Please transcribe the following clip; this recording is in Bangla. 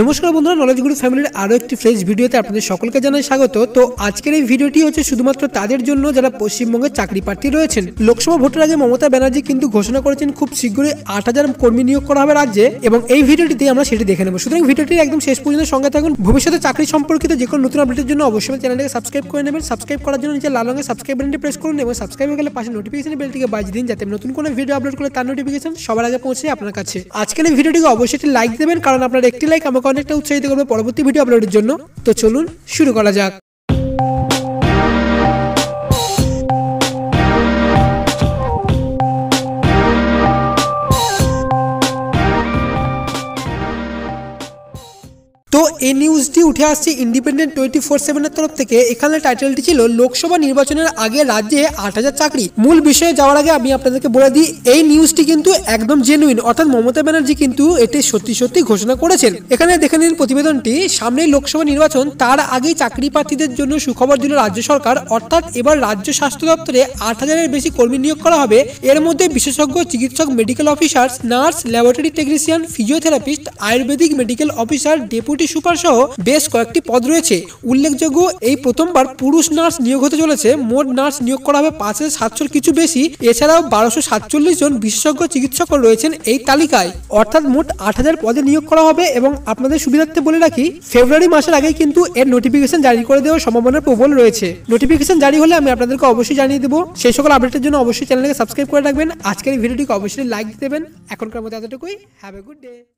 নমস্কার বন্ধুরা নলেজ গুরু ফ্যামিলির আরও একটি ফ্রেশ ভিডিওতে আপনাদের সকলকে জানাই স্বাগত তো আজকের এই ভিডিওটি হচ্ছে শুধুমাত্র তাদের জন্য যারা পশ্চিমবঙ্গের চাকরি প্রার্থী রয়েছেন লোকসভা ভোটের আগে মমতা ব্যানার্জি কিন্তু ঘোষণা করেছেন খুব শীঘ্রই আট হাজার কর্মী নিয়োগ করা হবে রাজ্যে এবং এই ভিডিওটিতে আমরা সেটি দেখে নেব সুতরাং ভিডিওটির একদম শেষ পর্যন্ত সঙ্গে থাকুন ভবিষ্যতে চাকরি সম্পর্কিত যে কোনো নতুন আপডেটের জন্য অবশ্যই চ্যানেলটিকে সাবস্ক্রাইব করে নেবেন সাবস্ক্রাইব করার জন্য নিচে লাল রঙের সাবস্ক্রাইব বাটনটি প্রেস করুন এবং সাবস্ক্রাইব হয়ে গেলে পাশে নোটিফিকেশন বেলটিকে বাজিয়ে দিন যাতে নতুন কোনো ভিডিও আপলোড করলে তার নোটিফিকেশন সবার আগে পৌঁছে আপনার কাছে আজকের এই ভিডিওটিকে অবশ্যই লাইক দেবেন কারণ আপনার একটি লাইক আমাকে অনেকটা উৎসাহিত করবে পরবর্তী ভিডিও আপলোডের জন্য তো চলুন শুরু করা যাক তো এই নিউজটি উঠে আসছে ইন্ডিপেন্ডেন্ট টোয়েন্টি ফোর সেভেনের তরফ থেকে এখানে টাইটেলটি ছিল লোকসভা নির্বাচনের আগে রাজ্যে আট হাজার চাকরি মূল বিষয়ে যাওয়ার আগে আমি আপনাদেরকে বলে দিই এই নিউজটি কিন্তু একদম জেনুইন অর্থাৎ মমতা ব্যানার্জি কিন্তু এটি সত্যি সত্যি ঘোষণা করেছেন এখানে দেখে নিন প্রতিবেদনটি সামনে লোকসভা নির্বাচন তার আগেই চাকরি প্রার্থীদের জন্য সুখবর দিল রাজ্য সরকার অর্থাৎ এবার রাজ্য স্বাস্থ্য দপ্তরে আট হাজারের বেশি কর্মী নিয়োগ করা হবে এর মধ্যে বিশেষজ্ঞ চিকিৎসক medical officer nurse laboratory technician physiotherapist Ayurvedic medical officer deputy duty super সহ বেশ কয়েকটি পদ রয়েছে উল্লেখযোগ্য এই প্রথমবার পুরুষ নার্স নিয়োগ হতে চলেছে মোট নার্স নিয়োগ করা হবে পাঁচ হাজার সাতশোর কিছু বেশি এছাড়াও বারোশো সাতচল্লিশ জন বিশেষজ্ঞ চিকিৎসক রয়েছেন এই তালিকায় অর্থাৎ মোট আট হাজার পদে নিয়োগ করা হবে এবং আপনাদের সুবিধার্থে বলে রাখি ফেব্রুয়ারি মাসের আগে কিন্তু এর নোটিফিকেশন জারি করে দেওয়ার সম্ভাবনা প্রবল রয়েছে নোটিফিকেশন জারি হলে আমি আপনাদেরকে অবশ্যই জানিয়ে দেবো সেই সকল আপডেটের জন্য অবশ্যই চ্যানেলকে সাবস্ক্রাইব করে রাখবেন আজকের ভিডিওটিকে অবশ্যই লাইক দিতে দেবেন এখনকার মতো এতটুকুই হ্যাভ এ গুড ডে